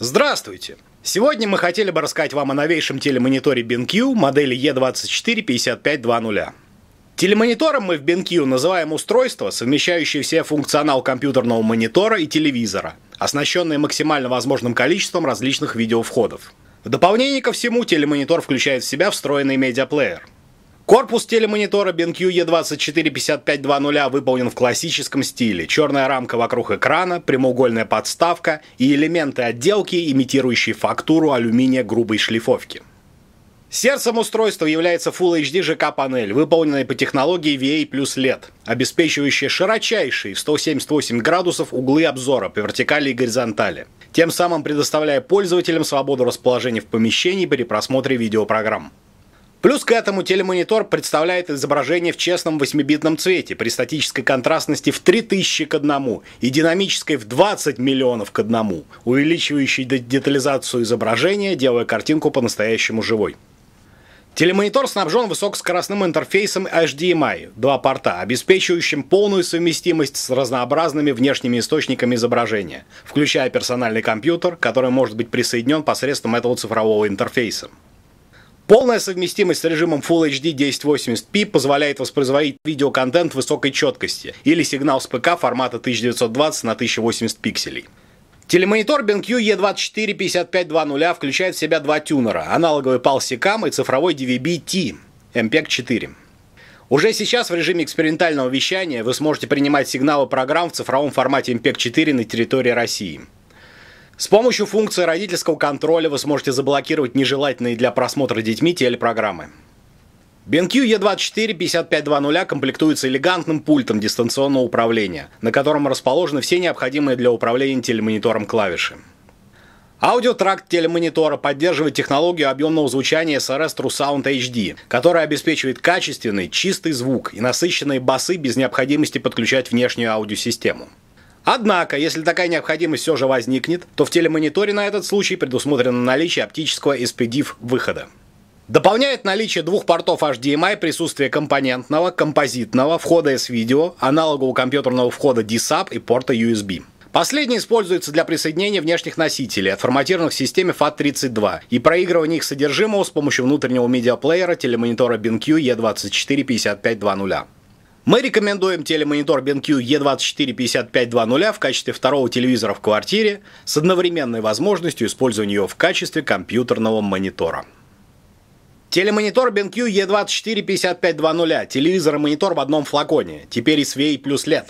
Здравствуйте! Сегодня мы хотели бы рассказать вам о новейшем телемониторе BenQ модели E245520. Телемонитором мы в BenQ называем устройство, совмещающее все функционал компьютерного монитора и телевизора, оснащенное максимально возможным количеством различных видеовходов. В дополнение ко всему, телемонитор включает в себя встроенный медиаплеер – Корпус телемонитора BenQ E245520 а выполнен в классическом стиле. Черная рамка вокруг экрана, прямоугольная подставка и элементы отделки, имитирующие фактуру алюминия грубой шлифовки. Сердцем устройства является Full HD ЖК-панель, выполненная по технологии VA плюс LED, обеспечивающая широчайшие 178 градусов углы обзора по вертикали и горизонтали, тем самым предоставляя пользователям свободу расположения в помещении при просмотре видеопрограмм. Плюс к этому телемонитор представляет изображение в честном 8-битном цвете при статической контрастности в 3000 к 1 и динамической в 20 миллионов к 1, увеличивающей детализацию изображения, делая картинку по-настоящему живой. Телемонитор снабжен высокоскоростным интерфейсом HDMI, два порта, обеспечивающим полную совместимость с разнообразными внешними источниками изображения, включая персональный компьютер, который может быть присоединен посредством этого цифрового интерфейса. Полная совместимость с режимом Full HD 1080p позволяет воспроизводить видеоконтент высокой четкости или сигнал с ПК формата 1920 на 1080 пикселей. Телемонитор BenQ E245520 включает в себя два тюнера, аналоговый PAL SICAM и цифровой DVB-T MPEG-4. Уже сейчас в режиме экспериментального вещания вы сможете принимать сигналы программ в цифровом формате MPEG-4 на территории России. С помощью функции родительского контроля вы сможете заблокировать нежелательные для просмотра детьми телепрограммы. BenQ E24 5500 комплектуется элегантным пультом дистанционного управления, на котором расположены все необходимые для управления телемонитором клавиши. Аудиотракт телемонитора поддерживает технологию объемного звучания SRS True Sound HD, которая обеспечивает качественный, чистый звук и насыщенные басы без необходимости подключать внешнюю аудиосистему. Однако, если такая необходимость все же возникнет, то в телемониторе на этот случай предусмотрено наличие оптического SPDIF-выхода. Дополняет наличие двух портов HDMI присутствие компонентного, композитного, входа S-видео, аналогового компьютерного входа DSAP и порта USB. Последний используется для присоединения внешних носителей, отформатированных в системе FAT32, и проигрывания их содержимого с помощью внутреннего медиаплеера телемонитора BenQ E245520. Мы рекомендуем телемонитор BenQ E245520 в качестве второго телевизора в квартире с одновременной возможностью использования его в качестве компьютерного монитора. Телемонитор BenQ E245520, телевизор и монитор в одном флаконе, теперь и с VEI плюс LED.